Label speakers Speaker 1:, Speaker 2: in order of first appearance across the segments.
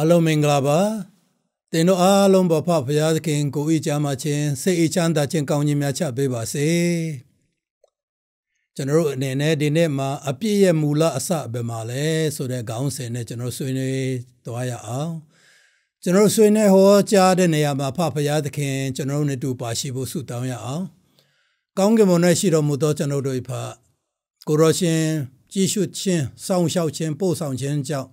Speaker 1: အလုံးမင်္ဂလာပါတင်တို့အားလုံးဘဖဖရာသခင်ကိုဤကြမှာခြင်းစိတ်အချမ်းသာခြင်းကောင်းခြင်းများချပေးပါစေကျွန်တော်တို့အနေနဲ့ဒီနေ့မှာအပြည့်ရဲ့မူလအစဘယ်မှာလဲဆိုတဲ့ခေါင်းစဉ်နဲ့ကျွန်တော်ဆွေးနွေးသွားရအောင်ကျွန်တော်ဆွေးနွေးဟောကြားတဲ့နေရာမှာဖဖရာသခင်ကျွန်တော်တို့နဲ့တူပါရှိဖို့ဆုတောင်းရအောင်ကောင်းကင်ဘုံ၌ရှိတော်မူသောကျွန်တော်တို့ဖကိုရရှင် ကြည်ရှုခြင်းစောင့်ရှောက်ခြင်းပို့ဆောင်ခြင်းကြောင့်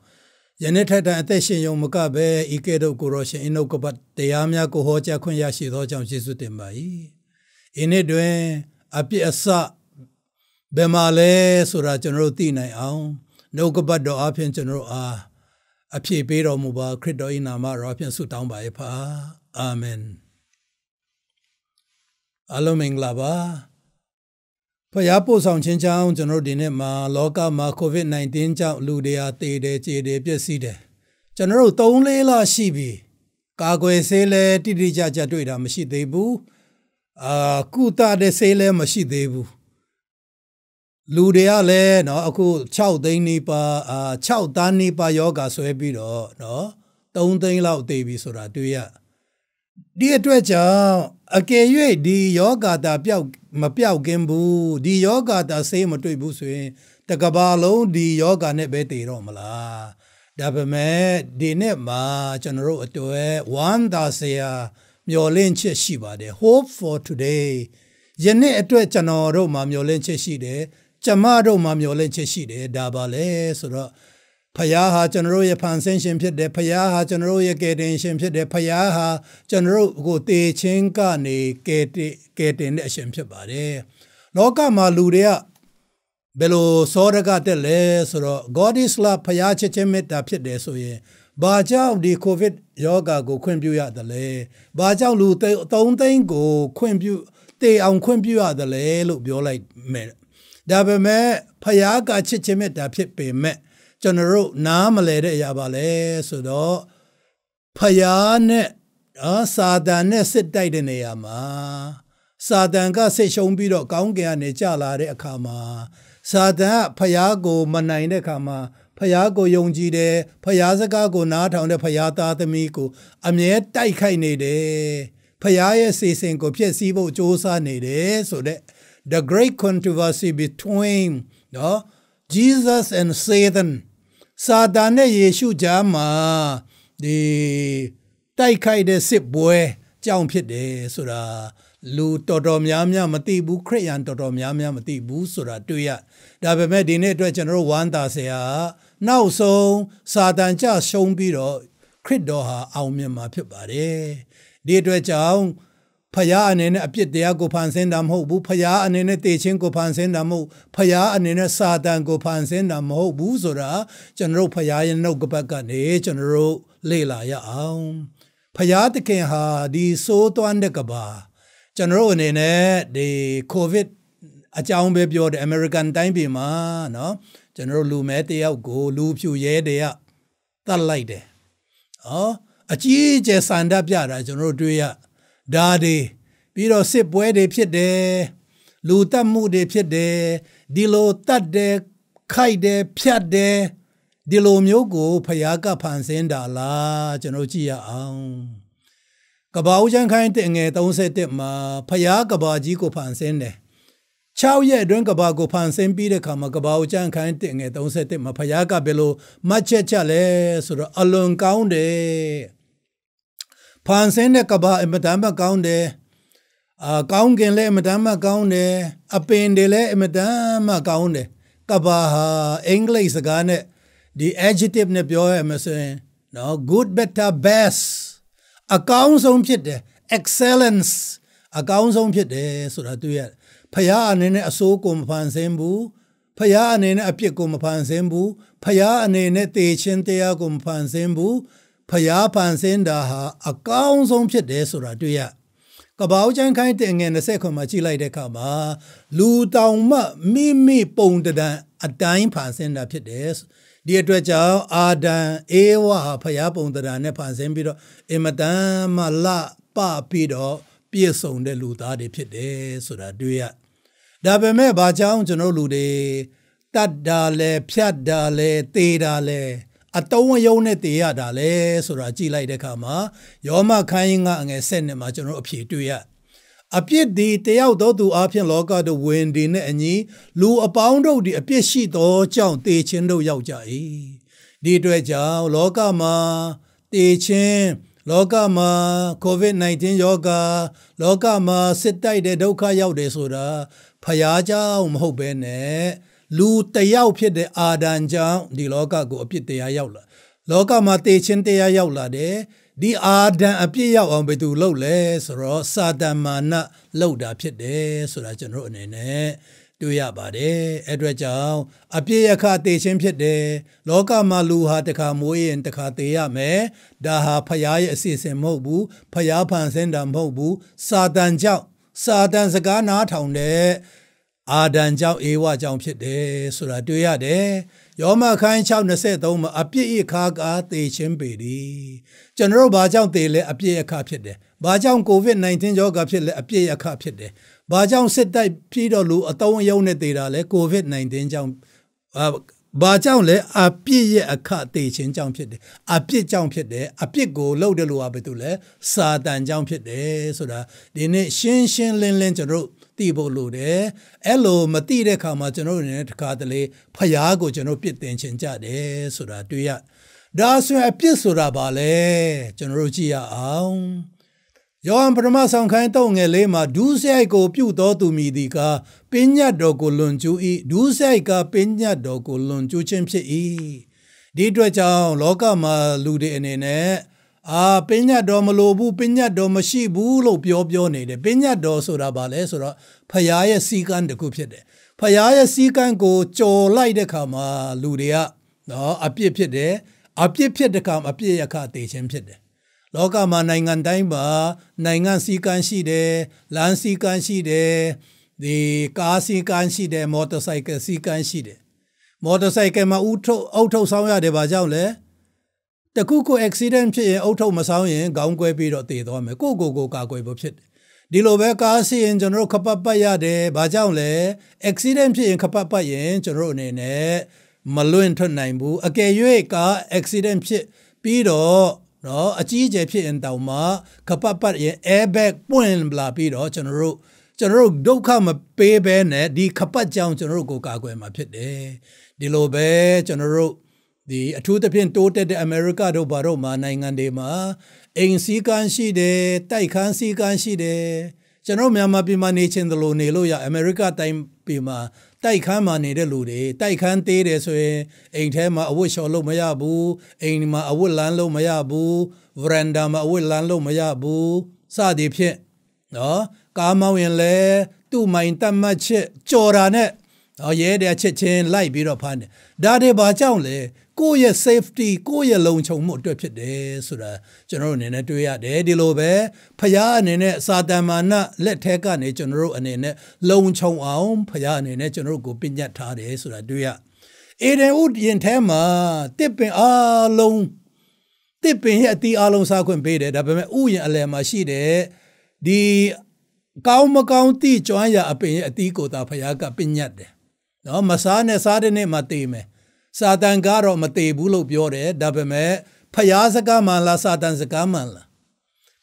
Speaker 1: ယနေ့ထက်တန်အသက်ရှင်ရုံမကပဲဤကဲ့သို့ကိုရောရှင်အင်းတို့ကပတ်တရားများကိုဟောကြားခွင့်ရရှိသောကြောင့်ယေရှုတင်ပါ၏။ဤနေ့တွင်အပြစ်အစဘယ်မှာလဲဆိုတာကျွန်တော်တို့သိနိုင်အောင်နှုတ်ကပတ်တော်အပြင်ကျွန်တော်တို့အားအပြည့်ပေးတော်မူပါခရစ်တော်၏နာမတော်အပြင်ဆုတောင်းပါ၏ဖာ။အာမင်။အလုံးမင်္ဂလာပါ။ဖျားပို့ဆောင်ခြင်းကြောင့်ကျွန်တော်တို့ဒီနေ့မှာလောကမှာ COVID-19 ကြောင့်လူတွေဟာတေတယ်ကြေတယ်ပြည့်စည်တယ်ကျွန်တော်တို့3လေးလရှိပြီကာကွယ်ဆေးလဲတိတိကျကျတွေ့တာမရှိသေးဘူးအာကုသတဲ့ဆေးလဲမရှိသေးဘူးလူတွေကလည်းเนาะအခု6သိန်းနီးပါးအာ6တန်းနီးပါးယောဂါဆွဲပြီးတော့เนาะ3သိန်းလောက်တည်ပြီဆိုတာတွေ့ရဒီအတွက်ကြောင့်အကယ်၍ဒီယောဂတာပျောက်မပျောက်ကင်းဘူးဒီယောဂတာဆေးမတွေ့ဘူးဆိုရင်တကဘာလုံးဒီယောဂနဲ့ပဲတည်တော့မလားဒါပေမဲ့ဒီနေ့မှာကျွန်တော်တို့အတွက်ဝမ်းသာစရာမျှော်လင့်ချက်ရှိပါတယ် hope for today ယနေ့အတွက်ကျွန်တော်တို့မှာမျှော်လင့်ချက်ရှိတယ်ကျမတို့မှာမျှော်လင့်ချက်ရှိတယ်ဒါပါလဲဆိုတော့ဖယားဟာကျွန်တော်ရဲ့ဖန်ဆင်းရှင်ဖြစ်တယ်ဖယားဟာကျွန်တော်ရဲ့ကယ်တင်ရှင်ဖြစ်တယ်ဖယားဟာကျွန်တော်ကိုတေချင်းကနေကယ်တင်ကယ်တင်တဲ့အရှင်ဖြစ်ပါတယ်လောကမှာလူတွေကဘယ်လိုစောရကတက်လဲဆိုတော့ God is love ဖယားချစ်ခြင်းမေတ္တာ ဖြစ်တယ်ဆိုရင်ဘာကြောင့်ဒီကိုဗစ်ယောဂါကို ခွင့်ပြုရတယ်လဲဘာကြောင့်လူ3သိန်းကို ခွင့်ပြုတေအောင်ခွင့်ပြုရတယ်လဲလို့ပြောလိုက်မယ်ဒါပေမဲ့ဖယားကချစ်ခြင်းမေတ္တာဖြစ်ပေမဲ့ကျွန်တော်တို့နားမလဲတဲ့အရာပါလဲဆိုတော့ဖယားနဲ့နော်စာတန်နဲ့စစ်တိုက်တဲ့နေရာမှာစာတန်ကစစ်ရှုံးပြီးတော့ကောင်းကင်ကနေကြလာတဲ့အခါမှာစာတန်ကဖယားကိုမနိုင်တဲ့အခါမှာဖယားကိုယုံကြည်တယ်ဖယားစကားကိုနားထောင်တဲ့ဖယားသားသမီးကို အမြဲတိုက်ခိုက်နေတယ်ဖယားရဲ့စေစဉ်ကိုဖျက်ဆီးဖို့ကြိုးစားနေတယ်ဆိုတဲ့ the great controversy between နော် Jesus and Satan စာတန်နဲ့ယေရှုကြားမှာဒီတိုက်ခိုက်တဲ့စစ်ပွဲကြောင့်ဖြစ်တယ်ဆိုတာလူတော်တော်များများမသိဘူးခရိယန်တော်တော်များများမသိဘူးဆိုတာတွေ့ရဒါပေမဲ့ဒီနေ့အတွက်ကျွန်တော်ဝမ်းသာစရာနောက်ဆုံးစာတန်ကြရှုံးပြီးတော့ခရစ်တော်ဟာအောင်မြင်မှာဖြစ်ပါတယ်ဒီအတွက်ကြောင့်ဖယားအနေနဲ့အပြစ်တရားကိုဖန်ဆင်းတာမဟုတ်ဘူးဖယားအနေနဲ့တေချင်းကိုဖန်ဆင်းတာမဟုတ်ဖယားအနေနဲ့စာတန်ကိုဖန်ဆင်းတာမဟုတ်ဘူးဆိုတာကျွန်တော်ဖယားရဲ့နှုတ်ကပတ်ကနေကျွန်တော်လေ့လာရအောင်ဖယားသခင်ဟာဒီဆိုးသွမ်းတဲ့ကဘာကျွန်တော်အနေနဲ့ဒီကိုဗစ်အကြောင်းပဲပြောတယ် American တိုင်းပြည်မှာเนาะကျွန်တော်လူမဲတယောက်ကိုလူဖြူရဲတယောက်တတ်လိုက်တယ်ဟောအကြီးအကျယ်စန္ဒပြတာကျွန်တော်တွေ့ရဒါတွေပြီးတော့စစ်ပွဲတွေဖြစ်တယ်လူတက်မှုတွေဖြစ်တယ်ဒီလိုတတ်တယ်ခိုက်တယ်ဖြတ်တယ်ဒီလိုမျိုးကိုဖျားကဖန်ဆင်းတာလားကျွန်တော်ကြည့်ရအောင်ကဘာဦးချန်ခိုင်းတဲ့ငွေ31မှာဖျားကဘာကြီးကိုဖန်ဆင်းတယ်6ရက်အတွင်းကဘာကိုဖန်ဆင်းပြီးတဲ့ခါမှာကဘာဦးချန်ခိုင်းတဲ့ငွေ31မှာဖျားကဘယ်လိုမှတ်ချက်ချလဲဆိုတော့အလွန်ကောင်းတယ်ဖန်ဆင်းတဲ့ကဘာအင်မတန်မှကောင်းတယ်အာကောင်းကင်လည်းအင်မတန်မှကောင်းတယ်အပင်တွေလည်းအင်မတန်မှကောင်းတယ်ကဘာဟာအင်္ဂလိပ်စကားနဲ့ဒီ adjective နဲ့ပြောရမှာဆိုရင်နော် good better best အကောင်းဆုံးဖြစ်တယ် excellence အကောင်းဆုံးဖြစ်တယ်ဆိုတာတွေ့ရတယ်ဖယားအနေနဲ့အစိုးကိုမဖန်ဆင်းဘူးဖယားအနေနဲ့အပြစ်ကိုမဖန်ဆင်းဘူးဖယားအနေနဲ့တေချင်းတရားကိုမဖန်ဆင်းဘူးဖျားဖန်ဆင်းတာဟာအကောင်းဆုံးဖြစ်တယ်ဆိုတာတွေ့ရကပောက်ချန်ခိုင်းတင်ငယ်20ခွန်မှာကြည့်လိုက်တဲ့အခါမှာလူတောင်မှမိမိပုံတဒံအတိုင်းဖန်ဆင်းတာဖြစ်တယ်ဒီအတွက်ကြောင့်အာဒံအေဝါဟာဖျားပုံတဒံနဲ့ဖန်ဆင်းပြီးတော့အင်မတန်မှလပပြီးတော့ပြည့်စုံတဲ့လူသားတွေဖြစ်တယ်ဆိုတာတွေ့ရဒါပေမဲ့ဘာကြောင့်ကျွန်တော်လူတွေတတ်တာလဲဖြတ်တာလဲသေတာလဲအတုံးရုံနဲ့တည်ရတာလဲဆိုတာကြည့်လိုက်တဲ့အခါမှာယောမခိုင်းကအငယ်ဆက်နဲ့မှာကျွန်တော်အဖြေတွေ့ရအပြစ်ဒီတယောက်သောသူအဖြစ်လောကသို့ဝင်ဒီနဲ့အညီလူအပေါင်းတို့ဒီအပြစ်ရှိသောကြောင့်တေခြင်းတို့ရောက်ကြ၏ဒီအတွက်ကြောင့်လောကမှာတေခြင်းလောကမှာ COVID-19 ရောဂါလောကမှာစစ်တိုက်တဲ့ဒုက္ခရောက်တယ်ဆိုတာဖျားเจ้าမဟုတ်ပဲနဲ့လူတယောက်ဖြစ်တဲ့အာဒံကြောင့်ဒီလောကကိုအပြစ်တရားရောက်လာလောကမှာတေချင်းတရားရောက်လာတယ်ဒီအာဒံအပြစ်ရောက်အောင်ဘယ်သူလုပ်လဲဆိုတော့စာတန်မာနလုပ်တာဖြစ်တယ်ဆိုတာကျွန်တော်အနေနဲ့တွေ့ရပါတယ်အဲ့အတွက်ကြောင့်အပြစ်ရခတေချင်းဖြစ်တယ်လောကမှာလူဟာတစ်ခါမွေးရင်တစ်ခါတေရမယ်ဒါဟာဖျားရဲ့အစီအစဉ်မဟုတ်ဘူးဖျားဖန်ဆင်းတာမဟုတ်ဘူးစာတန်ကြောင့်စာတန်စကားနားထောင်တဲ့အာဒံကြောင့်ဧဝကြောင့်ဖြစ်တယ်ဆိုတာတွေ့ရတယ်ယောမခန်း623မှာအပြစ်အခါကသေခြင်းပေသည်ကျွန်တော်တို့ဘာကြောင့်သေလဲအပြစ်အခါဖြစ်တယ်ဘာကြောင့် COVID-19 ရောဂါဖြစ်လဲအပြစ်အခါဖြစ်တယ်ဘာကြောင့်စစ်တိုက်ပြီးတော့လူအတုံးအယုံနဲ့သေတာလဲ COVID-19 ကြောင့်ဘာကြောင့်လဲအပြစ်ရဲ့အခသေခြင်းကြောင့်ဖြစ်တယ်အပြစ်ကြောင့်ဖြစ်တယ်အပြစ်ကိုလှုပ်တယ်လို့ကဘယ်သူလဲစာတန်ကြောင့်ဖြစ်တယ်ဆိုတာဒီနေ့ရှင်းရှင်းလင်းလင်းကျွန်တော်တို့သိဖို့လိုတယ်အဲ့လိုမသိတဲ့ခါမှာကျွန်တော်တို့လည်းတခါတလေဖျားကိုကျွန်တော်ပြစ်တင်ချင်ကြတယ်ဆိုတာတွေ့ရဒါဆိုရင်အပြစ်ဆိုတာဘာလဲကျွန်တော်တို့ကြည့်ရအောင်ယောဟန်ပထမဆောင်ခိုင်းတော့ငယ်လေးမှာဒူးဆိုင်ကို ပြုတ်တော်သူမိဒီကပညာတော်ကိုလွန်ကျူး၏ဒူးဆိုင်ကပညာတော်ကိုလွန်ကျူးခြင်းဖြစ်၏ဒီအတွက်ကြောင့်လောကမှာလူတွေအနေနဲ့အာပညာတော်မလိုဘူးပညာတော်မရှိဘူးလို့ပြောပြောနေတယ်ပညာတော်ဆိုတာဘာလဲဆိုတော့ဖရာရဲ့စီကံတစ်ခုဖြစ်တယ်ဖရာရဲ့စီကံကိုကြော်လိုက်တဲ့ခါမှာလူတွေကနော်အပြစ်ဖြစ်တယ်အပြစ်ဖြစ်တဲ့ခါမှာအပြစ်ရခတေခြင်းဖြစ်တယ်လောကမှာနိုင်ငံတိုင်းမှာနိုင်ငံစီကံရှိတယ်လမ်းစီကံရှိတယ်ဒီကားစီကံရှိတယ်မော်တော်ဆိုင်ကယ်စီကံရှိတယ်မော်တော်ဆိုင်ကယ်မှာဥထုတ်အုတ်ထုတ်ဆောင်ရတယ်ဘာကြောင့်လဲတကူကို accident ဖြစ်ရင်အုတ်ထုတ်မဆောင်ရင်ခေါင်းကွဲ ပြီးတော့တည်သွားမယ်ကိုကိုကိုကာကွယ်ဖို့ဖြစ်တယ်ဒီလိုပဲကားစီးရင် ကျွန်တော်တို့ခပတ်ပတ်ရတယ်ဘာကြောင့်လဲ accident ဖြစ်ရင်ခပတ်ပတ်ရင်ကျွန်တော်တို့အနေနဲ့မလွင့်ထွက်နိုင်ဘူးအကယ်၍ကား accident ဖြစ်ပြီးတော့နော်အကြီးအကျယ်ဖြစ်ရင်တောင်မှခပတ်ပတ်ရင် airbag ပွင့်လာပြီးတော့ကျွန်တော်တို့ကျွန်တော်တို့ဒုက္ခမပေးဘဲနဲ့ဒီခပတ်ကြောင့်ကျွန်တော်တို့ကိုကာကွယ်မှာဖြစ်တယ်ဒီလိုပဲကျွန်တော်တို့ဒီအထူးသဖြင့်တိုးတက်တဲ့အမေရိကတို့ဘာတို့မှာနိုင်ငံတွေမှာအိမ်စည်းကမ်းရှိတယ်တိုက်ခန်းစည်းကမ်းရှိတယ်ကျွန်တော်မြန်မာပြည်မှာနေချင်တယ်လို့နေလို့ရအမေရိကတိုင်းပြည်မှာတိုက်ခန်းမှာနေတဲ့လူတွေတိုက်ခန်းသေးတယ်ဆိုရင်အိမ်ထဲမှာအဝတ်လျှော်လို့မရဘူးအိမ်မှာအဝတ်လန်းလို့မရဘူးဗရန်ဒါမှာအဝတ်လန်းလို့မရဘူးစသည်ဖြင့်နော်ကားမောင်းရင်လည်းသူ့မိုင်တတ်မှတ်ချက်ကြော်တာနဲ့နော်ရဲတဲ့အချက်ချင်းလိုက်ပြီးတော့ဖမ်းတယ်ဒါတွေဘာကြောင့်လဲကိုယ့်ရဲ့ safety ကိုယ့်ရဲ့လုံခြုံမှုအတွက်ဖြစ်တယ်ဆိုတာကျွန်တော်တို့အနေနဲ့တွေ့ရတယ်ဒီလိုပဲဖျားအနေနဲ့စာတန်မာနလက်ထက်ကနေကျွန်တော်တို့အနေနဲ့လုံခြုံအောင်ဖျားအနေနဲ့ကျွန်တော်တို့ကိုပညတ်ထားတယ်ဆိုတာတွေ့ရအေဒင်ဥယင်ထဲမှာတစ်ပင်အလုံးတစ်ပင်ရဲ့အတီးအလုံးစားခွင့်ပေးတယ်ဒါပေမဲ့ဥယင်အလယ်မှာရှိတဲ့ဒီကောင်းမကောင်းတိကျွမ်းရအပင်ရဲ့အတီးကိုသာဖျားကပညတ်တယ်နော်မစားနဲ့စားတဲ့နေ့မှတေးမယ်စာတန်ကတော့မသေးဘူးလို့ပြောတယ်ဒါပေမဲ့ဖျားစကားမှန်လားစာတန်စကားမှန်လား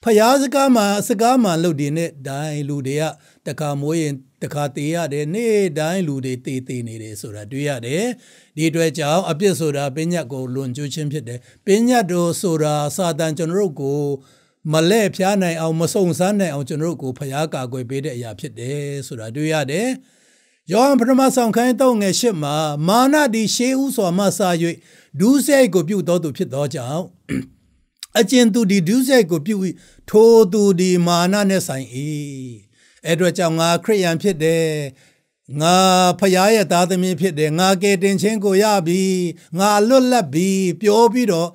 Speaker 1: ဖျားစကားမှန်စကားမှန်လို့ဒီနေ့တိုင်းလူတွေကတခါမိုးရင်တခါတေးရတယ်နေ့တိုင်းလူတွေတေးတေးနေတယ်ဆိုတာတွေ့ရတယ်ဒီအတွက်ကြောင့်အပြစ်ဆိုတာပညာကိုလွန်ကျူးခြင်းဖြစ်တယ်ပညာတော်ဆိုတာစာတန်ကျွန်တော်တို့ကိုမလဲ့ဖျားနိုင်အောင်မစုံစမ်းနိုင်အောင်ကျွန်တော်တို့ကိုဖျားကာကွယ်ပေးတဲ့အရာ ဖြစ်တယ်ဆိုတာတွေ့ရတယ်။ယောဟန်ပထမဆောင်ခန်း၃ငယ်၈မှာမာနသည်ရှေးဥစွာမှစ၍ဒုစရိုက်ကိုပြုတော်သူဖြစ်သောကြောင့်အကျဉ်သူဒီဒုစရိုက်ကိုပြုထိုသူဒီမာနနဲ့ဆိုင်၏အဲ့တော့ကြောင့်ငါခရိယန်ဖြစ်တယ်ငါဖရာရဲ့သားသမီးဖြစ်တယ်ငါကယ်တင်ခြင်းကိုရပြီငါလွတ်လပ်ပြီပြောပြီးတော့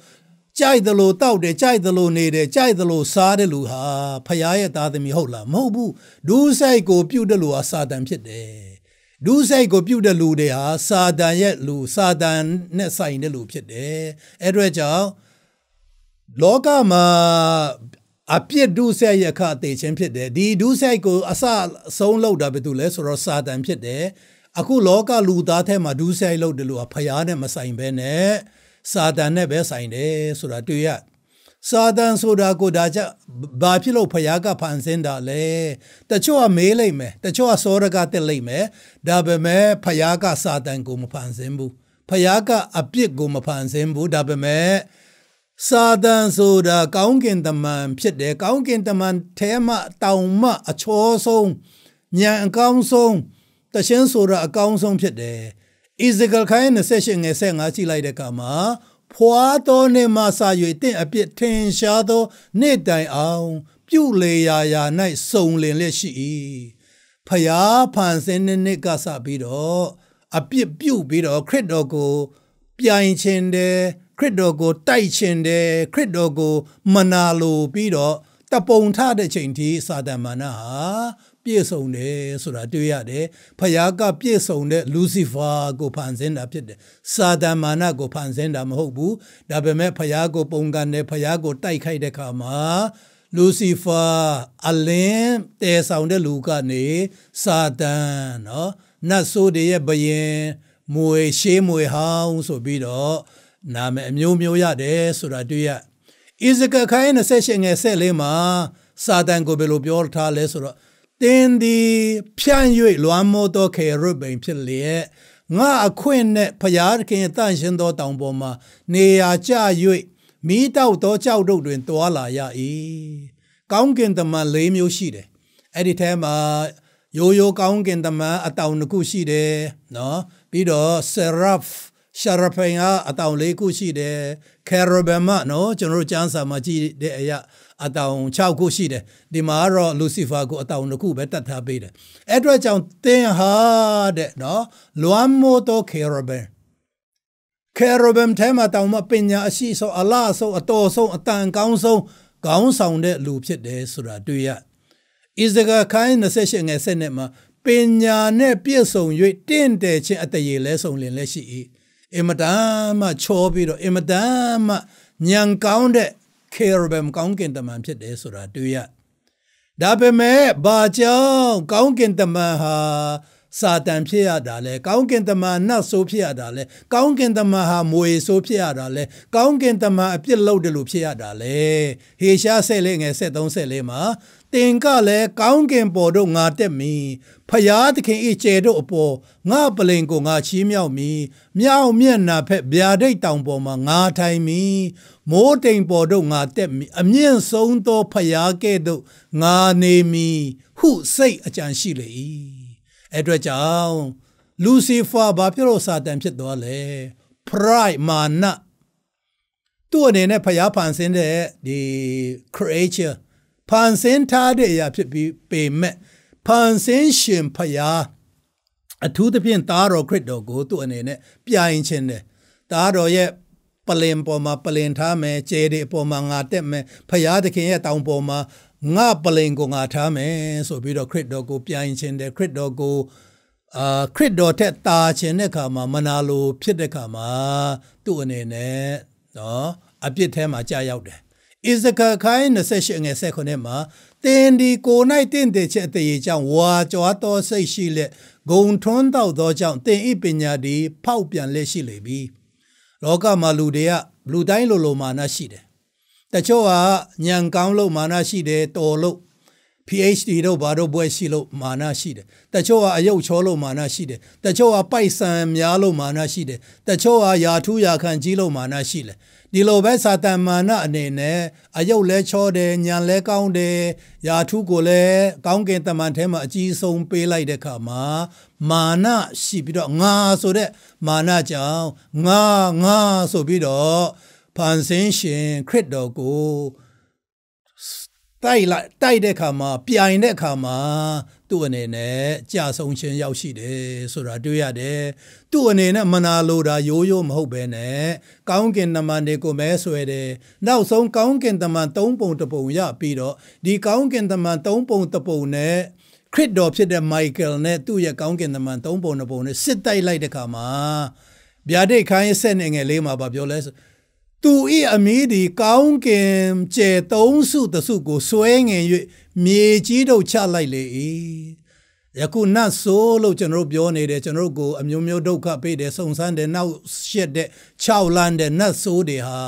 Speaker 1: ကြိုက်တယ်လို့တောက်တယ်ကြိုက်တယ်လို့နေတယ်ကြိုက်တယ်လို့စားတယ်လို့ဟာဖရာရဲ့သားသမီးဟုတ်လားမဟုတ်ဘူးဒုစရိုက်ကိုပြုတ်တယ်လို့ဟာစာတန်ဖြစ်တယ်ဒုစိတ်ကိုပြုတ်တဲ့လူတွေဟာစာတန်ရဲ့လူစာတန်နဲ့ဆိုင်တဲ့လူဖြစ်တယ်အဲ့ဒါကြောင့်လောကမှာအပြစ်ဒုစရိုက်ရခအသေးချင်းဖြစ်တယ်ဒီဒုစရိုက်ကိုအစအဆုံးလောက်တာဘယ်သူလဲဆိုတော့စာတန်ဖြစ်တယ်အခုလောကလူသားထဲမှာဒုစရိုက်လောက်တယ်လို့ဖျားနဲ့မဆိုင်ပဲနဲ့စာတန်နဲ့ပဲဆိုင်တယ်ဆိုတာတွေ့ရတယ်စာတန်ဆိုတာကိုဒါကြဘာဖြစ်လို့ဖယားကဖန်ဆင်းတာလဲတချို့ကမေးလိုက်မယ်တချို့ကစောရကတက်လိုက်မယ်ဒါပေမဲ့ဖယားကစာတန်ကိုမဖန်ဆင်းဘူးဖယားကအပြစ်ကိုမဖန်ဆင်းဘူးဒါပေမဲ့စာတန်ဆိုတာကောင်းကင်တမန်ဖြစ်တယ်ကောင်းကင်တမန်ထဲမှာတောင်မှ အချောဆုံးညံအကောင်းဆုံးတရှင်းဆိုတာအကောင်းဆုံးဖြစ်တယ် Ezekiel ခိုင်း28ငယ်15ကြည့်လိုက်တဲ့အခါမှာဖွာတော်နှင့်မဆာ၍တင့်အပြစ်ထင်ရှားသောနေ့တိုင်အောင် ပြုလေရာရာ၌စုံလင်လျက်ရှိ၏ဖျားဖန်ဆင်းနှစ်နှစ်ကစပြီးတော့အပြစ်ပြုပြီးတော့ခရစ်တော်ကို ပြိုင်ခြင်းတယ်ခရစ်တော်ကိုတိုက်ခြင်းတယ်ခရစ်တော်ကိုမနာလိုပြီးတော့တပုံထတဲ့ချိန်ထိစာတမဏဟာပြည့်စုံတယ်ဆိုတာတွေ့ရတယ်ဖယားကပြည့်စုံတဲ့လူစီဖာကိုဖန်ဆင်းတာဖြစ်တယ်စာတန်မာနကိုဖန်ဆင်းတာမဟုတ်ဘူးဒါပေမဲ့ဖယားကိုပုံကန်တယ်ဖယားကိုတိုက်ခိုက်တဲ့ခါမှာလူစီဖာ အလင်းတည်ဆောင်တဲ့လူကနေစာတန်နော်နတ်ဆိုးတွေရဲ့ဘယင် မွေရှေးမွေဟောင်းဆိုပြီးတော့နာမည်အမျိုးမျိုးရတယ်ဆိုတာတွေ့ရဣဇကခိုင်း28ငယ်ဆက်လေးမှာစာတန်ကိုဘယ်လိုပြောထားလဲဆိုတော့တင်းသည်ဖြန့်၍လွမ်းမိုးသောခေရုဗိမ်ဖြစ်လျက်ငါအခွင့်နဲ့ဖျားသခင်တန့်ရှင်းသောတောင်ပေါ်မှာနေရာကျ၍မိတောက်သောကြောက်တို့တွင်တွာလာရ၏ကောင်းကင်တမန်၄မျိုးရှိတယ်အဲ့ဒီထဲမှာရိုးရိုးကောင်းကင်တမန်အတောင်တစ်ခုရှိတယ်နော်ပြီးတော့ seraph ရှာရဖိန်ကအတောင်လေးခုရှိတယ် Cherubim နော်ကျွန်တော်တို့ကျမ်းစာမှာကြည့်တဲ့အရာအတောင်6ခုရှိတယ်ဒီမှာတော့ Lucifer ကိုအတောင်တစ်ခုပဲတတ်ထားပေးတယ်အဲ့အတွက်ကြောင့်သင်ဟာတဲ့နော်လွမ်းမိုးသော Cherubim Cherubim ထဲမှာတောင်မှပညာအရှိဆုံးအလားဆုံးအတော်ဆုံးအတန်ကောင်းဆုံးကောင်းဆောင်တဲ့လူဖြစ်တယ်ဆိုတာတွေ့ရဣဇဂခိုင်း28ငယ်7နှစ်မှာပညာနဲ့ပြည့်စုံ၍တင့်တယ်ခြင်းအတရေလဲဆုံးလင်လဲရှိ၏အင်မတန်မှ ချောပြီးတော့အင်မတန်မှညံကောင်းတဲ့ cherubim ကောင်းကင်တမန်ဖြစ်တယ်ဆိုတာတွေ့ရဒါပေမဲ့ဘာကြောင့်ကောင်းကင်တမန်ဟာစာတန်ဖြစ်ရတာလဲကောင်းကင်တမန်နတ်ဆိုးဖြစ်ရတာလဲကောင်းကင်တမန်ဟာမွေဆိုးဖြစ်ရတာလဲကောင်းကင်တမန်အပြစ်လုပ်တယ်လို့ဖြစ်ရတာလဲဟေရှားဆဲလေးငယ်73ဆဲလေးမှာသင်ကလည်းကောင်းကင်ပေါ်တို့ငါတက်မီဖျားသခင်ဤကျဲတို့အပေါ်ငါပလင်ကိုငါချီးမြှောက်မီမြောက်မျက်နာဖက်ဗျာဒိတ်တောင်ပေါ်မှာငါထိုင်မီမိုးတိမ်ပေါ်တို့ငါတက်မီအမြင့်ဆုံးသောဖျားကဲ့သို့ငါနေမီဟုစိတ်အကြံရှိလေ၏အဲ့အတွက်ကြောင့်လူစီဖာဘာဖြစ်လို့စာတန်ဖြစ်သွားလဲ pride မာနသူ့အနေနဲ့ဖျားဖန်ဆင်းတဲ့ဒီ creature ဖန်ဆင်းထားတဲ့အရာဖြစ်ပြီးပေမဲ့ဖန်ဆင်းရှင်ဖရာအထူးသဖြင့်သားတော်ခရစ်တော်ကိုသူ့အနေနဲ့ပြိုင်ခြင်းတယ်သားတော်ရဲ့ပလင်ပေါ်မှာပလင်ထားမယ်ကျဲတွေအပေါ်မှာငါတက်မယ်ဖရာသခင်ရဲ့တောင်ပေါ်မှာငါပလင်ကိုငါထားမယ်ဆိုပြီးတော့ခရစ်တော်ကိုပြိုင်ခြင်းတယ်ခရစ်တော်ကိုအာခရစ်တော်ထက်တာခြင်းတဲ့ခါမှာမနာလိုဖြစ်တဲ့ခါမှာသူ့အနေနဲ့နော်အပြစ်ထဲမှာကြာရောက်တယ်ဣဇကခိုင်း28ငယ်29မှာတင်ဒီကို၌တင့်တယ်ချက်အသေးကြောင့်ဝါကြွားသောစိတ်ရှိလက်ဂုံထွန်းတော့သောကြောင့်တင်ဤပညာသည်ဖောက်ပြန်လက်ရှိလေပြီလောကမှာလူတွေကလူတိုင်းလိုလိုမာနရှိတယ်တချို့ကညံကောင်းလို့မာနရှိတယ်တော်လို့ PhD တို့ဘာတို့ဘွဲရှိလို့မာနရှိတယ်တချို့ကအယုတ်ချောလို့မာနရှိတယ်တချို့ကပိုက်ဆံများလို့မာနရှိတယ်တချို့ကယာထူးယာခံကြီးလို့မာနရှိတယ်ဒီလိုပဲစာတန်မာနအနေနဲ့အယုတ်လဲချောတယ်ညာလဲကောင်းတယ်ယာထုကိုလည်းကောင်းကင်တမန်ထဲမှာအကြီးဆုံးပေးလိုက်တဲ့ခါမှာမာနရှိပြီးတော့ငါဆိုတဲ့မာနကြောင့်ငါငါဆိုပြီးတော့ဖန်ဆင်းရှင်ခရစ်တော်ကိုတိုက်လိုက်တိုက်တဲ့ခါမှာပြိုင်တဲ့ခါမှာသူ့အနေနဲ့ကြာဆုံးခြင်းရောက်ရှိတယ်ဆိုတာတွေ့ရတယ်။သူ့အနေနဲ့မနာလိုတာရိုးရိုးမဟုတ်ပဲနဲ့ကောင်းကင်နမန်တွေကိုမဲဆွဲတယ်။နောက်ဆုံးကောင်းကင်တမန်၃ပုံတပုံရပြီးတော့ဒီကောင်းကင်တမန်၃ပုံတပုံနဲ့ခရစ်တော်ဖြစ်တဲ့မိုက်ကယ်နဲ့သူ့ရဲ့ကောင်းကင်တမန်၃ပုံတပုံနဲ့စစ်တိုက်လိုက်တဲ့ခါမှာဗျာဒိတ်ခိုင်းဆက်နေငယ်လေးမှာပါပြောလဲဆိုသူ၏အမီးသည်ကောင်းကင်ကျယ်သုံးစုတစုကိုဆွဲငင်၍မြေကြီးတို့ချလိုက်လေ၏ယခုနတ်ဆိုးလို့ကျွန်တော်ပြောနေတယ်ကျွန်တော်ကိုအမျိုးမျိုးဒုက္ခပေးတယ်စုံစမ်းတယ်နောက်ရှက်တဲ့၆လမ်းတဲ့နတ်ဆိုးတွေဟာ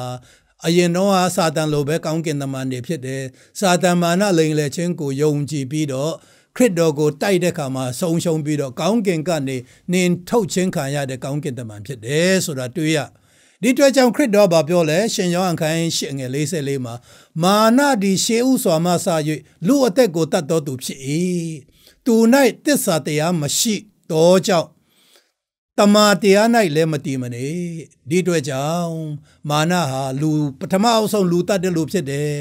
Speaker 1: အရင်တော့ဟာစာတန်လိုပဲကောင်းကင်တမန်တွေဖြစ်တယ်စာတန်မာနလိန်လေချင်းကိုယုံကြည်ပြီးတော့ခရစ်တော်ကိုတိုက်တဲ့ခါမှာဆုံးရှုံးပြီးတော့ကောင်းကင်ကနေနင်ထုတ်ချင်းခံရတဲ့ကောင်းကင်တမန်ဖြစ်တယ်ဆိုတာတွေ့ရတယ်ဒီတွေ့ကြောင့်ခရစ်တော်ဘာပြောလဲရှင်ယောဟန်ခန်းရှစ်ငယ်44မှာမာနဒီရှေးဥစွာမှစ၍လူအသက်ကိုတတ်တော်သူဖြစ်၏သူ၌တစ္ဆာတရားမရှိတော့ကြောင့်တမာတရား၌လည်းမတည်မနေဒီတွေ့ကြောင့်မာနဟာလူပထမအဆုံးလူတတ်တဲ့လူဖြစ်တယ်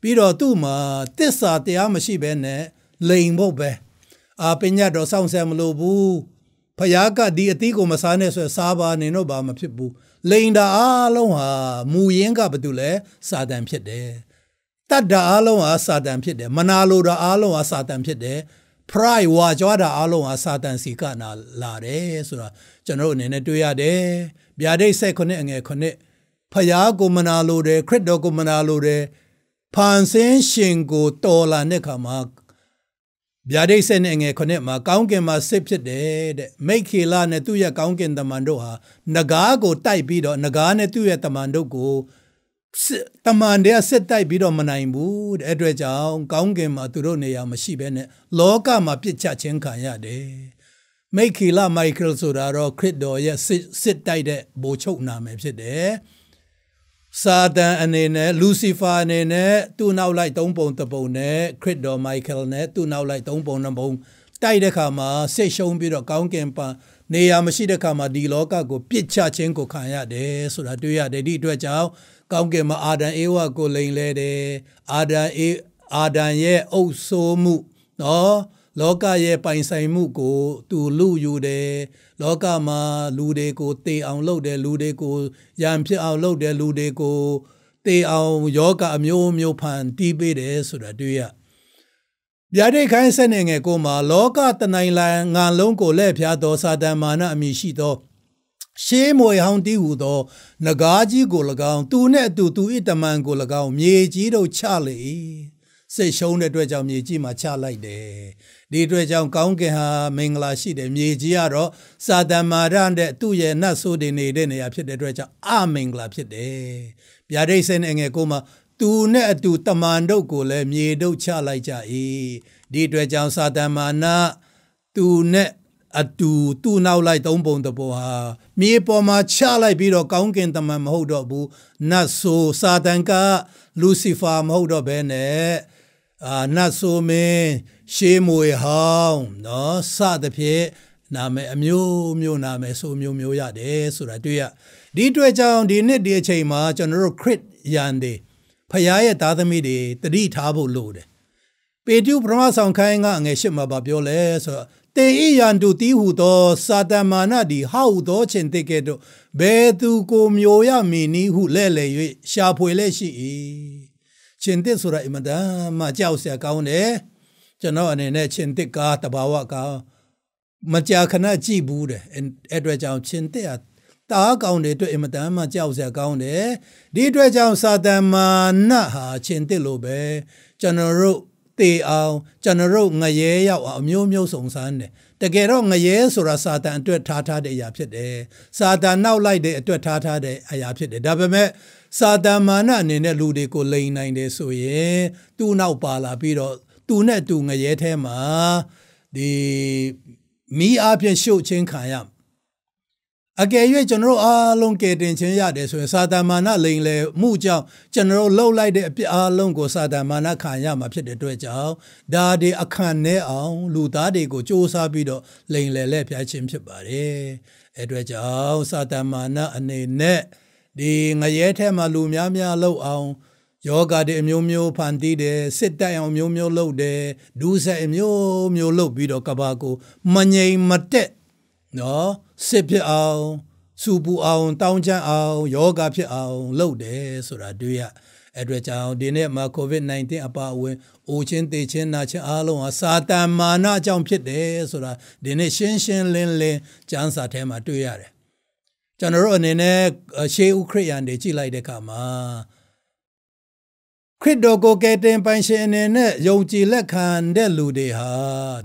Speaker 1: ပြီးတော့သူ့မှာတစ္ဆာတရားမရှိဘဲနဲ့လိန်ဖို့ပဲအာပညာတော်စောင့်ဆဲမလို့ဘူးဖယားကဒီအသီးကိုမစားနဲ့ဆိုစားပါနေတော့ဘာမဖြစ်ဘူးလိန်တာအားလုံးဟာမူရင်းကဘာတူလဲစာတန်ဖြစ်တယ်တတ်တာအားလုံးဟာစာတန်ဖြစ်တယ်မနာလိုတာအားလုံးဟာစာတန်ဖြစ်တယ် pride ဝါကြွားတာအားလုံးဟာစာတန်စီကနာလာတယ်ဆိုတာကျွန်တော်အနေနဲ့တွေ့ရတယ်ဗျာဒိတ်ဆက်ခုနှစ်အငယ်ခုနှစ်ဖယားကိုမနာလိုတယ်ခရစ်တော်ကိုမနာလိုတယ်ဖန်ဆင်းရှင်ကိုတော်လာတဲ့ခါမှာဗျာဒိတ်ဆက်နဲ့ငယ်ခုနှစ်မှာကောင်းကင်မှာစစ်ဖြစ်တယ်တဲ့မိခေလာနဲ့သူ့ရဲ့ကောင်းကင်တမန်တို့ဟာငကားကိုတိုက်ပြီးတော့ငကားနဲ့သူ့ရဲ့တမန်တို့ကိုတမန်တွေကစစ်တိုက်ပြီးတော့မနိုင်ဘူးတဲ့အတွက်ကြောင့်ကောင်းကင်မှာသူတို့နေရာမရှိဘဲနဲ့လောကမှာပြစ်ချခြင်းခံရတယ်မိခေလာမိုက်ကယ်ဆိုတာတော့ခရစ်တော်ရဲ့စစ်တိုက်တဲ့ဘိုလ်ချုပ်နာမည်ဖြစ်တယ်စာတန်အနေနဲ့လူစီဖာအနေနဲ့သူ့နောက်လိုက်၃ပုံ၃ပုံနဲ့ခရစ်တော်မိုက်ကယ်နဲ့သူ့နောက်လိုက်၃ပုံ၃ပုံတိုက်တဲ့ခါမှာဆိတ်ရှုံးပြီးတော့ကောင်းကင်ပန်နေရာမရှိတဲ့ခါမှာဒီလောကကိုပြစ်ချခြင်းကိုခံရတယ်ဆိုတာတွေ့ရတယ်ဒီအတွက်ကြောင့်ကောင်းကင်မှာအာဒံအေဝါကိုလိန်လဲတယ်အာဒံအေအာဒံရဲ့အုပ်ဆိုးမှုနော်လောကရဲ့ပိုင်ဆိုင်မှုကို သူလူယူတယ်လောကမှာ လူတွေကိုတေအောင် လုပ်တယ်လူတွေကိုရန်ဖြစ်အောင် လုပ်တယ်လူတွေကိုတေအောင်ယောဂအမျိုးမျိုးဖန်တီးပေးတယ်ဆိုတာတွေ့ရဗျာဒိတ်ခိုင်းဆက်နေငယ်ကိုမှာလောကတနိုင်လန်ငါလုံးကိုလက်ဖျားသောစာတန်မာနအမိရှိသော ရှေးမွေဟောင်းတီးဟူသောငကားကြီးကို၎င်းသူနှင့်အတူသူ၏တမန်ကို၎င်းမြေကြီးတို့ချလေ၏စိတ်ရှုံးတဲ့အတွက်ကြောင့်မြေကြီးမှာချလိုက်တယ်ဒီအတွက်ကြောင့်ကောင်းကင်ဟာမင်္ဂလာရှိတယ်မြေကြီးကတော့စာတမ္မာရနဲ့သူ့ရဲ့နတ်ဆိုးတွေနေတဲ့နေရာဖြစ်တဲ့အတွက်ကြောင့်အမင်္ဂလာဖြစ်တယ်ဗျာဒိတ်စင်းနဲ့ငယ်ကိုမှသူနဲ့အတူတမန်တို့ကိုလည်းမြေတို့ချလိုက်ကြ၏ဒီအတွက်ကြောင့်စာတမ္မာနာသူနဲ့အတူသူ့နောက်လိုက်သုံးပုံတပေါ်ဟာမြေပေါ်မှာချလိုက်ပြီးတော့ကောင်းကင်တမန်မဟုတ်တော့ဘူးနတ်ဆိုးစာတန်ကလူစီဖာမဟုတ်တော့ဘဲနဲ့အာနတ်ဆိုမင်းရှေးမွေဟောင်းနော်စသဖြင့်နာမည်အမျိုးမျိုးနာမည်ဆိုမျိုးမျိုးရတယ်ဆိုတာတွေ့ရဒီတွေ့ကြောင်ဒီနှစ်ဒီအချိန်မှာကျွန်တော်တို့ခရစ်ယန်တွေဖခင်ရဲ့သားသမီးတွေတတိထားဖို့လိုတယ်ပေတုပရမဆောင်ခိုင်းကအငယ်ရှစ်မှာပြောလဲဆိုတော့တေဤယန်တုတီဟုသောစာတမာနဒီဟောက်သောခြင်းတကဲ့သို့ဘယ်သူကိုမျိုးရမည်နည်းဟုလဲ့လေ၍ရှာဖွေလက်ရှိ၏ခြင်သစ်ဆိုတာအင်မတန်မှကြောက်စရာကောင်းတယ်ကျွန်တော်အနေနဲ့ခြင်သစ်ကားတဘာဝကားမကြာခဏကြည့်ဘူးတဲ့အဲ့အတွက်ကြောင့်ခြင်သစ်ဟာတအားကောင်းတဲ့အတွက်အင်မတန်မှကြောက်စရာကောင်းတယ်ဒီအတွက်ကြောင့်စာတန်မာနဟာခြင်သစ်လိုပဲကျွန်တော်တို့သေအောင်ကျွန်တော်ငရဲရောက်အောင်အမျိုးမျိုးစုံစမ်းတယ်တကယ်တော့ငရဲဆိုတာစာတန်အတွက်ထားထားတဲ့အရာဖြစ်တယ်စာတန်နောက်လိုက်တဲ့အတွက်ထားထားတဲ့အရာဖြစ်တယ်ဒါပေမဲ့စာတန်မာနအနေနဲ့လူတွေကိုလိန်နိုင်တယ်ဆိုရင်သူ့နောက်ပါလာပြီးတော့သူနဲ့သူငရဲထဲမှာဒီမိအားဖြင့်ရှုတ်ချင်းခံရအကယ်၍ကျွန်တော်တို့အားလုံးကယ်တင်ခြင်းရတယ်ဆိုရင်စာတမာနလိန်လေမှုကြောင့်ကျွန်တော်တို့လှုပ်လိုက်တဲ့အပြစ်အားလုံးကိုစာတမာနခံရမှာဖြစ်တဲ့အတွက်ကြောင့်ဒါတွေအခန့်နဲ့အောင်လူသားတွေကိုစ조사ပြီးတော့လိန်လေလက်ပြခြင်းဖြစ်ပါတယ်အဲ့အတွက်ကြောင့်စာတမာနအနေနဲ့ဒီငရဲထဲမှာလူများများလှုပ်အောင်ယောဂတွေအမျိုးမျိုးဖန်တီးတယ်စစ်တပ်အောင်မျိုးမျိုးလှုပ်တယ်ဒူးဆက်အမျိုးမျိုးလှုပ်ပြီးတော့ကဘာကိုမငြိမ်မတက်နော်စစ်ဖြစ်အောင်စူပူအောင်တောင်းကျမ်းအောင်ယောဂဖြစ်အောင် လုပ်တယ်ဆိုတာတွေ့ရအဲ့အတွက်ကြောင့်ဒီနေ့မှာ COVID-19 အပါအဝင်အိုချင်းတေချင်းနာချင်းအားလုံးဟာစာတန်မာနအကြောင်းဖြစ်တယ်ဆိုတာဒီနေ့ရှင်းရှင်းလင်းလင်းကျမ်းစာထဲမှာတွေ့ရတယ်ကျွန်တော်တို့အနေနဲ့ရှေးဥခရိယန်တွေကြည့်လိုက်တဲ့အခါမှာခရစ်တော်ကိုကယ်တင်ပိုင်ရှင်အနေနဲ့ယုံကြည်လက်ခံတဲ့လူတွေဟာ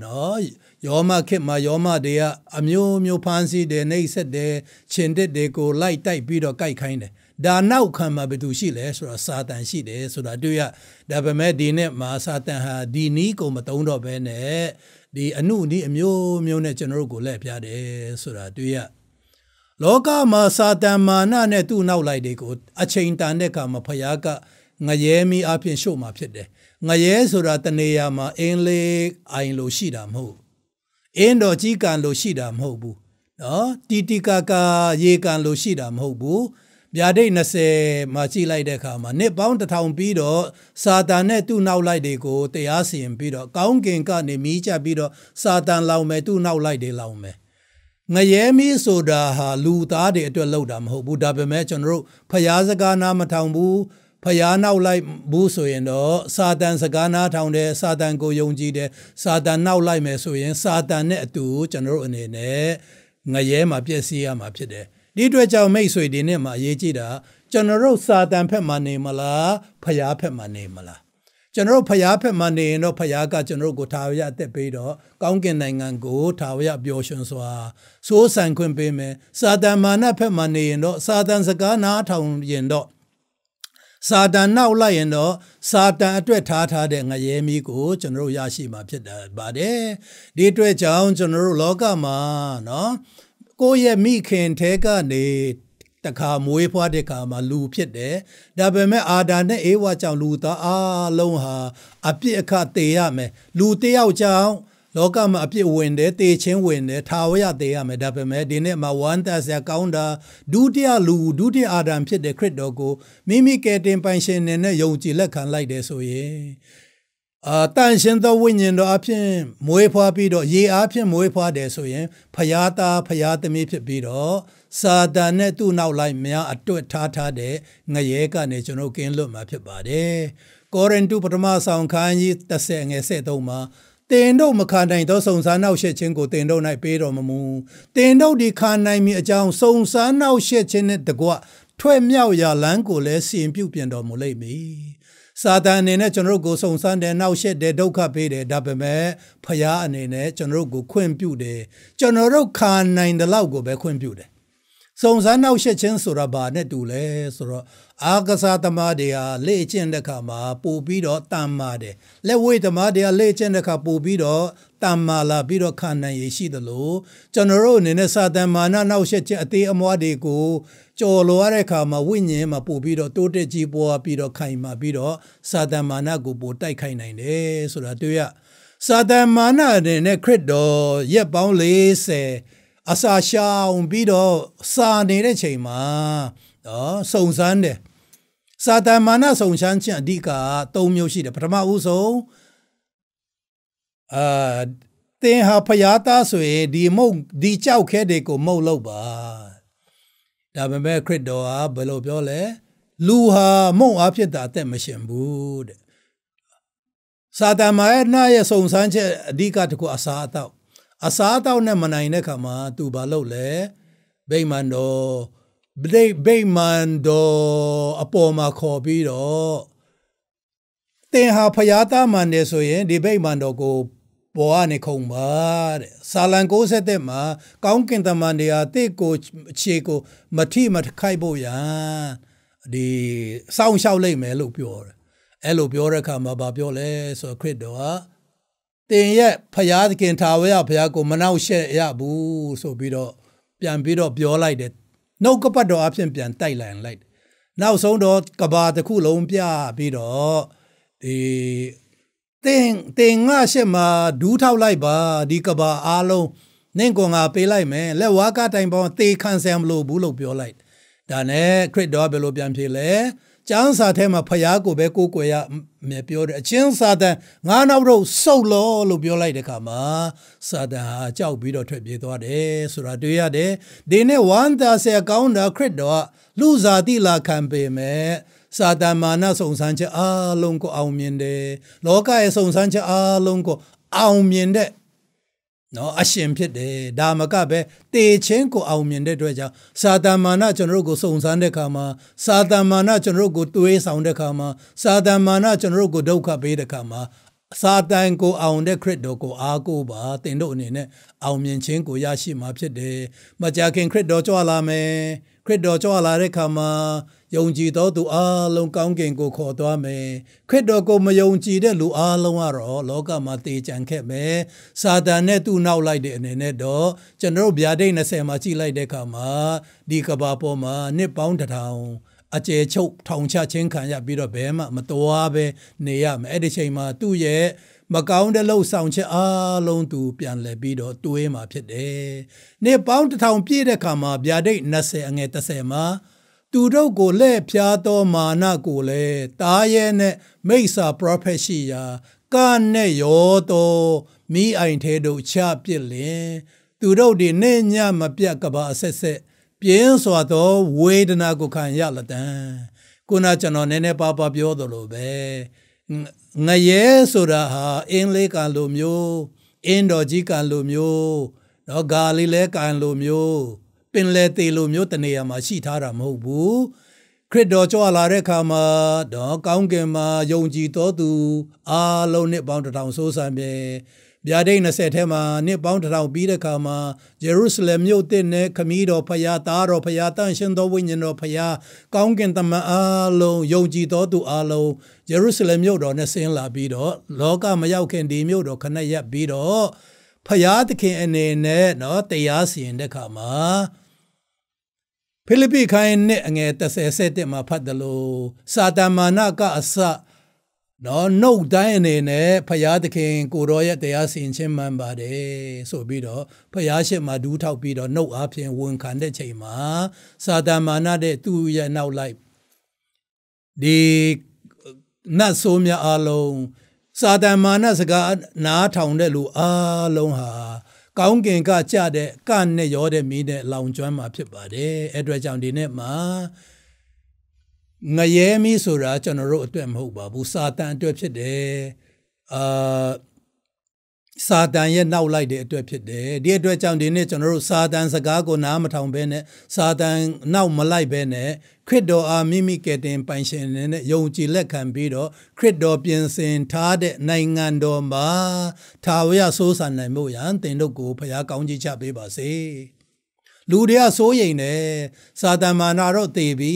Speaker 1: နော်ယောမခေတ်မှာယောမတွေကအမျိုးမျိုးဖမ်းဆီးတယ်နှိပ်စက်တယ်ခြင်တစ်တွေကိုလိုက်တိုက်ပြီးတော့ကြိုက်ခိုင်းတယ်ဒါနောက်ခံမှာဘယ်သူရှိလဲဆိုတာစာတန်ရှိတယ်ဆိုတာတွေ့ရဒါပေမဲ့ဒီနေ့မှာစာတန်ဟာဒီနီးကိုမတုံးတော့ဘဲနဲ့ဒီအမှုဒီအမျိုးမျိုးနဲ့ကျွန်တော်တို့ကိုလက်ပြတယ်ဆိုတာတွေ့ရလောကမှာစာတန်မာနနဲ့သူ့နောက်လိုက်တွေကို အချိန်တန်တဲ့အခါမှာဖယားကငရဲမီအပြင်ရှို့မှာဖြစ်တယ်ငရဲဆိုတာတနေရာမှာအင်းလေးအိုင်လိုရှိတာမဟုတ်အင်းတော်ကြီးကံလို့ရှိတာမဟုတ်ဘူးနော်တီတီကာကာရေကံလို့ရှိတာမဟုတ်ဘူးဗျာဒိတ်20မှာကြည့်လိုက်တဲ့အခါမှာနှစ်ပေါင်း1000ပြီးတော့စာတန်နဲ့သူ့နောက်လိုက်တွေကိုတရားစီရင်ပြီးတော့ကောင်းကင်ကနေမိကြပြီးတော့စာတန်လောင်မယ်သူ့နောက်လိုက်တွေလောင်မယ်ငရဲမီးဆိုတာဟာလူသားတွေအတွက်လောက်တာမဟုတ်ဘူးဒါပေမဲ့ကျွန်တော်တို့ဖျားစကားနာမထောင်ဘူးဖျားနောက်လိုက်ဘူးဆိုရင်တော့စာတန်စကားနားထောင်တယ်စာတန်ကိုယုံကြည်တယ်စာတန်နောက်လိုက်မယ်ဆိုရင်စာတန်နဲ့အတူကျွန်တော်တို့အနေနဲ့ငရဲမှာပြည့်စည်ရမှာဖြစ်တယ်ဒီအတွက်ကြောင့်မိတ်ဆွေတွေနဲ့မှအရေးကြီးတာ ကျွန်တော်တို့စာတန်ဖက်မှနေမလားဖျားဖက်မှနေမလားကျွန်တော်တို့ဖျားဖက်မှနေရင်တော့ဖျားကကျွန်တော်တို့ကိုထာဝရအသက်ပေးတော့ကောင်းကင်နိုင်ငံကိုထာဝရပျော်ရွှင်စွာစိုးစံခွင့်ပေးမယ်စာတန်မာနဖက်မှနေရင်တော့စာတန်စကားနားထောင်ရင်တော့စာတန်နောက်လိုက်ရင်တော့စာတန်အတွက်ထားထားတဲ့ငရဲမီးကိုကျွန်တော်တို့ရရှိမှာဖြစ်တယ်ပါတယ်ဒီအတွက်ကြောင့်ကျွန်တော်တို့လောကမှာနော်ကိုယ့်ရဲ့မိခင်ထဲကနေတခါမွေးဖွားတဲ့ခါမှာလူဖြစ်တယ်ဒါပေမဲ့အာဒါနဲ့အေဝါကြောင့်လူသားအလုံးဟာ အပြစ်အခသေရမယ်လူတယောက်ကြောင့်လောကမှာအပြစ်ဝင်တယ်တေချင်းဝင်တယ်ထာဝရတေရမယ်ဒါပေမဲ့ဒီနေ့မှာဝမ်းသာစရာကောင်းတာဒုတိယလူဒုတိယအာဒံဖြစ်တဲ့ခရစ်တော်ကိုမိမိကယ်တင်ပိုင်ရှင်နေနဲ့ယုံကြည်လက်ခံလိုက်တယ်ဆိုရင်အာတန်ရှင်သောဝိညာဉ်တော်အဖြစ်မွေးဖွားပြီးတော့ရေအားဖြင့်မွေးဖွားတယ်ဆိုရင်ဖယားသားဖယားသမီးဖြစ်ပြီးတော့စာတန်နဲ့သူ့နောက်လိုက်များအတွက်ထားထားတဲ့ငရဲကနေကျွန်တော်ကင်းလွတ်မှာဖြစ်ပါတယ်။ကောရိန္သုပထမဆောင်ခန်းကြီး30ငယ်73မှာတင်တို့မခံနိုင်သောစုံစမ်းနောက်ရှက်ခြင်းကိုတင်တို့၌ပေးတော်မမူတင်တို့ဒီခံနိုင်မည်အကြောင်းစုံစမ်းနောက်ရှက်ခြင်းနှင့်တကွထွက်မြောက်ရာလမ်းကိုလည်းစီရင်ပြုပြင်တော်မူလိမ့်မည်စာတန်အနေနဲ့ကျွန်တော်တို့ကိုစုံစမ်းတယ်နောက်ရှက်တယ်ဒုက္ခပေးတယ်ဒါပေမဲ့ဖရာအနေနဲ့ကျွန်တော်တို့ကိုခွင့်ပြုတယ်ကျွန်တော်တို့ခံနိုင်တဲ့လောက်ကိုပဲခွင့်ပြုတယ်စုံစမ်းနောက်ရှက်ခြင်းဆိုတာဘာနဲ့တူလဲဆိုတော့အာကစားသမားတွေဟာလေ့ကျင့်တဲ့အခါမှာပို့ပြီးတော့တန်မာတယ်လက်ဝိတ်သမားတွေဟာလေ့ကျင့်တဲ့အခါပို့ပြီးတော့တန်မာလာပြီးတော့ခံနိုင်ရရှိသလိုကျွန်တော်တို့အနေနဲ့စာတန်မာနနောက်ဆက်ချက်အသေးအမွားတွေကိုကြော်လွားတဲ့အခါမှာဝိညာဉ်မှာပို့ပြီးတော့တိုးတက်ကြီးပွားပြီးတော့ခိုင်မာပြီးတော့စာတန်မာနကိုပို့တိုက်ခိုက်နိုင်တယ်ဆိုတာတွေ့ရစာတန်မာနအနေနဲ့ခရစ်တော်ရက်ပေါင်း40အစာရှောင်ပြီးတော့စာနေတဲ့ချိန်မှာနော်စုံစမ်းတယ်စာတန်မာနစုံစမ်းခြင်းအဓိက၃မျိုးရှိတယ်ပထမဦးဆုံးအာသင်ဟာဖျားသားဆိုရင်ဒီမုတ်ဒီကြောက်ခဲတွေကို မုတ်လို့ပါဒါပေမဲ့ခရစ်တော်ဟာဘယ်လိုပြောလဲလူဟာမုံအဖြစ်တာအသက်မရှင်ဘူးတဲ့စာတမရဲ့နာရဲ့စုံစမ်းချက်အဓိကတကူအစာအတော့အစာအတော့နဲ့မနိုင်တဲ့ခါမှာသူဘာလုပ်လဲဗိမာန်တော်ဗိဗိမာန်တော်အပေါ်မှာခေါ်ပြီးတော့သင်ဟာဖျားသားမှန်တယ်ဆိုရင်ဒီဗိမာန်တော်ကို ပေါ်ကနေခုံပါတဲ့ဆာလံ61မှာကောင်းကင်တမန်တရားတိကိုအခြေကိုမထိမခိုက်ဖို့ရန်ဒီစောင့်ရှောက်လိုက်မယ်လို့ပြောတယ်အဲ့လိုပြောတဲ့အခါမှာဗာပြောလဲဆိုခရစ်တော်ကတင်ရဲ့ဖျားသခင်ထာဝရဖျားကို မနှောက်ရှက်ရဘူးဆိုပြီးတော့ပြန်ပြီးတော့ပြောလိုက်တယ်နှုတ်ကပတ်တော်အဖြစ်ပြန်တိုက်လိုက်လိုက်နောက်ဆုံးတော့ကဘာတစ်ခုလုံးပြပြီးတော့ဒီတင်တင်ငါရှက်မှာဒူးထောက်လိုက်ပါဒီကဘာအားလုံးနင့်ကောင်ကပေးလိုက်မယ်လက်ဝါးကတိုင်ပေါင်းသေခံဆံမလို့ဘူးလို့ပြောလိုက်ဒါနဲ့ခရစ်တော်ဘယ်လိုပြန်ဖြေလဲကျမ်းစာထဲမှာဖျားကိုပဲကိုးကွယ်ရမယ်ပြောတယ်အချင်းစာတန်ငါနောက်တော့ဆုတ်လောလို့ပြောလိုက်တဲ့ခါမှာစာတန်ဟာကြောက်ပြီးတော့ထွက်ပြေးသွားတယ်ဆိုတာတွေ့ရတယ်ဒီနေ့ဝမ်းသာဆယ်ကောင်းတာခရစ်တော်ကလူစားတိလာခံပေမဲ့စာတန်မာနစုံစမ်းချက်အလုံးကိုအောင်မြင်တယ်လောကရဲ့စုံစမ်းချက်အလုံးကိုအောင်မြင်တဲ့နော်အရှင်ဖြစ်တယ်ဒါမကပဲတေချင်းကိုအောင်မြင်တဲ့အတွက်ကြောင့်စာတမာနကျွန်တော်တို့ကိုစုံစမ်းတဲ့အခါမှာစာတမာနကျွန်တော်တို့ကိုတွေးဆောင်တဲ့အခါမှာစာတမာနကျွန်တော်တို့ကိုဒုက္ခပေးတဲ့အခါမှာစာတန်ကိုအောင်တဲ့ခရစ်တော်ကိုအားကိုးပါတင်တို့အနေနဲ့အောင်မြင်ခြင်းကိုရရှိမှာဖြစ်တယ်မကြခင်ခရစ်တော်ကြွလာမယ်ခရစ်တော်ကြွလာတဲ့ခါမှာယုံကြည်သောသူအလုံးကောင်းကင်ကိုခေါ်သွားမယ်ခရစ်တော်ကိုမယုံကြည်တဲ့လူအလုံးကတော့လောကမှာတေကြံခဲ့မယ်စာတန်နဲ့သူ့နောက်လိုက်တဲ့အနေနဲ့တော့ကျွန်တော်ဗျာဒိတ်20မှာကြည့်လိုက်တဲ့ခါမှာဒီကဘာပေါ်မှာနှစ်ပေါင်းတစ်ထောင် အကျဲချုပ်ထောင်ချခြင်းခံရပြီးတော့ဘဲမှမတော်ဘဲနေရမယ်အဲ့ဒီချိန်မှာသူ့ရဲ့မကောင်းတဲ့လှုပ်ဆောင်ချက်အလုံးသူပြန်လည်ပြီးတော့တွေးมาဖြစ်တယ်။နေ့ပေါင်းတစ်ထောင်ပြည့်တဲ့ခါမှာဗျာဒိတ်20အငယ်30မှာသူတို့ကိုလက်ဖြားသောမာနကိုလည်းတားရဲနဲ့မိစ္ဆာပရောဖက်ရှိရာကနဲ့ရောသောမိအိုင်ထဲတို့ချပစ်လင်သူတို့ဒီနေ့ညမပြတ်ကဘာအဆက်ဆက်ပြင်းစွာသော ဝေဒနာကိုခံရလတံခုနကျွန်တော်နည်းနည်းပါးပါးပြောသလိုပဲငရဲဆိုတာဟာအင်းလေးကံလိုမျိုးအင်းတော်ကြီးကံလိုမျိုးနော်ဂါလီလဲကံလိုမျိုးပင်လဲသေးလိုမျိုးတနေရာမှာရှိထားတာမဟုတ်ဘူးခရစ်တော်ကြွလာတဲ့အခါမှာတော့ကောင်းကင်မှာယုံကြည်တော်သူအားလုံးနဲ့ပေါင်းတထောင်ဆိုးဆံမြေဗျာဒိတ်20ထဲမှာနှစ်ပေါင်း1000ပြီးတဲ့ခါမှာဂျေရုဆလင်မြို့တစ်နဲ့ခမည်းတော်ဖရာသားတော်ဖရာတန်ရှင်တော်ဝိညာဉ်တော်ဖရာကောင်းကင်တမန်အားလုံးယုံကြည်တော်သူအားလုံးဂျေရုဆလင်မြို့တော်နဲ့ဆင်းလာပြီးတော့လောကမရောက်ခင်ဒီမြို့တော်ခဏရက်ပြီးတော့ဖရာသခင်အနေနဲ့เนาะတရားစီရင်တဲ့ခါမှာဖိလိပ္ပိခိုင်းနဲ့အငယ်30ဆက်တက်မှာဖတ်တယ်လို့စာတမနာကအစနော်နှုတ်တိုင်းအနေနဲ့ဖရာသခင်ကိုတော်ရဲ့တရားစီရင်ခြင်းမှန်ပါတယ်ဆိုပြီးတော့ဖရာရှစ်မှာဒူးထောက်ပြီးတော့နှုတ်အားဖြင့်ဝန်ခံတဲ့ချိန်မှာစာတမာနတဲ့သူ့ရဲ့နောက်လိုက်ဒီနတ်ဆိုးများအလုံးစာတမာနစကားနားထောင်တဲ့လူအလုံးဟာကောင်းကင်ကကြတဲ့ကနဲ့ရောတဲ့မီးနဲ့လောင်ကျွမ်းမှာဖြစ်ပါတယ်အဲ့အတွက်ကြောင့်ဒီနေ့မှာငရဲမီးဆိုတာကျွန်တော်တို့အတွက်မဟုတ်ပါဘူးစာတန်အတွက်ဖြစ်တယ်အာစာတန်ရဲ့နောက်လိုက်တဲ့အတွက်ဖြစ်တယ်ဒီအတွက်ကြောင့်ဒီနေ့ကျွန်တော်တို့စာတန်စကားကိုနားမထောင်ဘဲနဲ့စာတန်နောက်မလိုက်ဘဲနဲ့ခရစ်တော်အားမိမိကယ်တင်ပိုင်ရှင်နဲ့ယုံကြည်လက်ခံပြီးတော့ခရစ်တော်ပြင်ဆင်ထားတဲ့နိုင်ငံတော်မှာထာဝရဆိုးဆန်နိုင်မှုရန်တင်တို့ကိုဖရားကောင်းကြီးချပေးပါစေ။လူတွေကစိုးရိမ်တယ်စာတန်မာနာတော့သေပြီ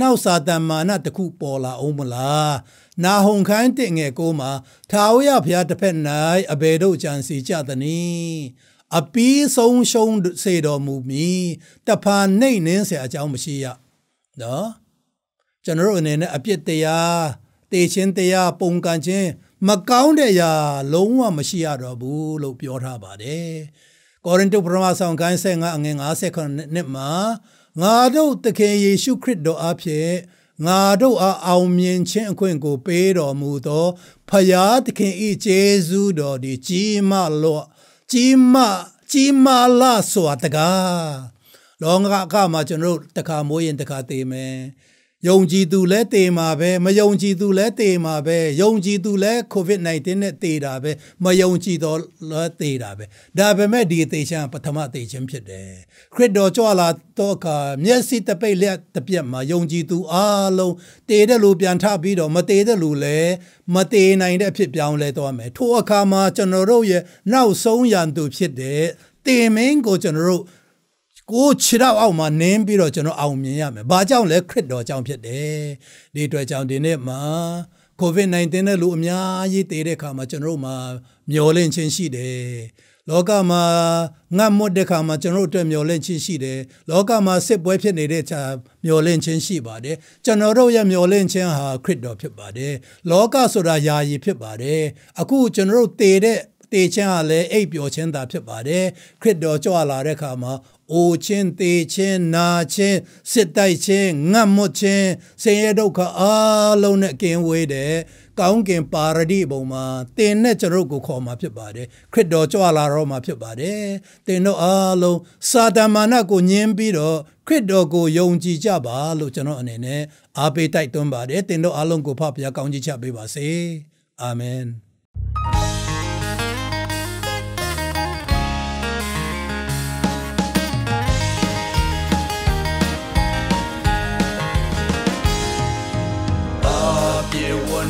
Speaker 1: နောက်စာတန်မာနာတခုပေါ်လာအောင်မလားနာဟုန်ခန်းတင်ငယ်ကိုမှာထာဝရဘုရားတစ်ဖက်၌အဘယ်တို့ကြံစီကြသနည်းအပီးဆုံးရှုံးစေတော်မူမီတဖာနှိမ့်နှင်းเสียအကြောင်းမရှိရနော်ကျွန်တော်အနေနဲ့အပြစ်တရားတေချင်းတရားပုံကန်ချင်းမကောင်းတဲ့အရာလုံးဝမရှိရတော့ဘူးလို့ပြောထားပါတယ်ကောရိန္သုပရမဆောင်ခန်း55အငယ်58နှစ်မှာငါတို့သခင်ယေရှုခရစ်တော်အဖြစ်ငါတို့အားအောင်မြင်ခြင်းအခွင့်ကို ပေးတော်မူသောဖယားသခင်၏ကျေးဇူးတော်သည်ကြီးမလော့ကြီးမကြီးမလာစွာတကားလောကကမှာကျွန်တော်တို့တခါမိုးရင်တခါသေးမယ်။ယုံကြည်သူလည်းတေမှာပဲမယုံကြည်သူလည်းတေမှာပဲယုံကြည်သူလည်း COVID-19 နဲ့တေတာပဲမယုံကြည်တော့လည်းတေတာပဲ။ဒါပေမဲ့ဒီအသေးချမ်းပထမအသေးချမ်းဖြစ်တယ်။ခရစ်တော်ကြွလာတော့အခါမျက်စိတပိတ်လက်တပြက်မှာယုံကြည်သူအလုံးတေတဲ့လူပြန်ထပြီးတော့မတေတဲ့လူလည်းမတေနိုင်တဲ့အဖြစ်ပြောင်းလဲသွားမယ်။ထိုအခါမှာကျွန်တော်တို့ရဲ့နောက်ဆုံးရန်သူဖြစ်တဲ့တေမင်းကိုကျွန်တော်တို့ကိုခြေတော့အောက်မှာနင်းပြီးတော့ကျွန်တော်အောင်မြင်ရမယ်။ဘာကြောင့်လဲခရစ်တော်ကြောင့်ဖြစ်တယ်။ဒီအတွက်ကြောင့်ဒီနေ့မှာ COVID-19 နဲ့လူအများကြီးတည်တဲ့ခါမှာကျွန်တော်တို့မှာမျောလင့်ခြင်းရှိတယ်။လောကမှာငတ်မွတ်တဲ့ခါမှာကျွန်တော်တို့အတွက်မျောလင့်ခြင်းရှိတယ်။လောကမှာစစ်ပွဲဖြစ်နေတဲ့အခါမျောလင့်ခြင်းရှိပါတယ်။ကျွန်တော်တို့ရဲ့မျောလင့်ခြင်းဟာခရစ်တော်ဖြစ်ပါတယ်။လောကဆိုတာယာယီဖြစ်ပါတယ်။အခုကျွန်တော်တို့တည်တဲ့တေခြင်းဟာလည်းအိပ်ပျော်ခြင်းသာဖြစ်ပါတယ်ခရစ်တော်ကြွလာတဲ့အခါမှာအိုခြင်းတေခြင်းနာခြင်းစစ်တိုက်ခြင်းငတ်မွတ်ခြင်းဆင်းရဲဒုက္ခအလုံးနဲ့ကင်းဝေးတဲ့ကောင်းကင်ပါရဒိဘုံမှာတင်နဲ့ကျွန်ုပ်ကိုခေါ်มาဖြစ်ပါတယ်ခရစ်တော်ကြွလာတော့มาဖြစ်ပါတယ်တင်တို့အားလုံးစာတမဏကိုညင်းပြီးတော့ခရစ်တော်ကိုယုံကြည်ကြပါလို့ကျွန်တော်အနေနဲ့အားပေးတိုက်တွန်းပါတယ်တင်တို့အားလုံးကိုဖဖပြကောင်းကြီးချပေးပါစေအာမင်